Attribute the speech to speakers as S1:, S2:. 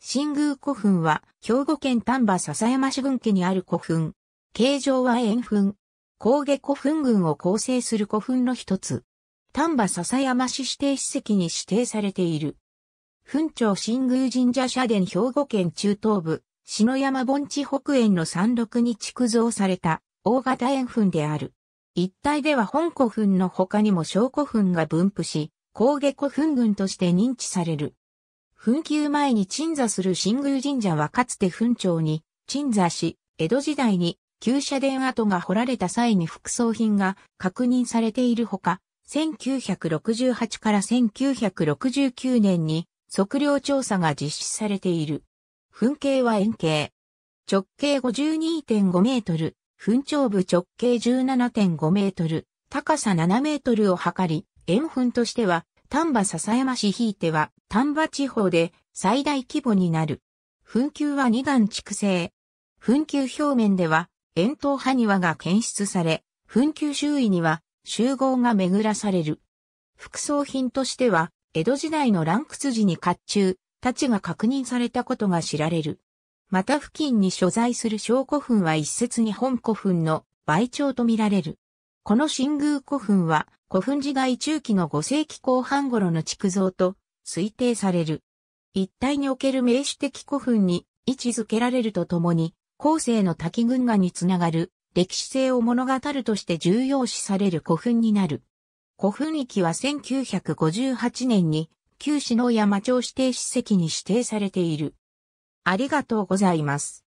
S1: 新宮古墳は、兵庫県丹波篠山市郡家にある古墳。
S2: 形状は円墳。高下古墳群を構成する古墳の一つ。丹波篠山市指定史跡に指定されている。墳町新宮神社社殿兵庫県中東部、篠山盆地北園の山麓に築造された大型円墳である。一帯では本古墳の他にも小古墳が分布し、高下古墳群として認知される。紛糾前に鎮座する新宮神社はかつて紛町に鎮座し、江戸時代に旧社殿跡が掘られた際に副葬品が確認されているほか、1968から1969年に測量調査が実施されている。噴径は円形。直径52.5メートル、噴頂部直径17.5メートル、高さ7メートルを測り、円墳としては丹波篠山市ひいては丹波地方で最大規模になる。墳丘は二段築成。墳丘表面では円筒埴輪が検出され、墳丘周囲には集合が巡らされる。副葬品としては、江戸時代の乱屈時に甲冑、たちが確認されたことが知られる。また付近に所在する小古墳は一説に本古墳の倍長と見られる。この新宮古墳は古墳時代中期の5世紀後半頃の築造と推定される。一帯における名詞的古墳に位置づけられるとともに、後世の滝群画につながる歴史性を物語るとして重要視される古墳になる。古墳域は1958年に旧市の山町指定史跡に指定されてい
S1: る。ありがとうございます。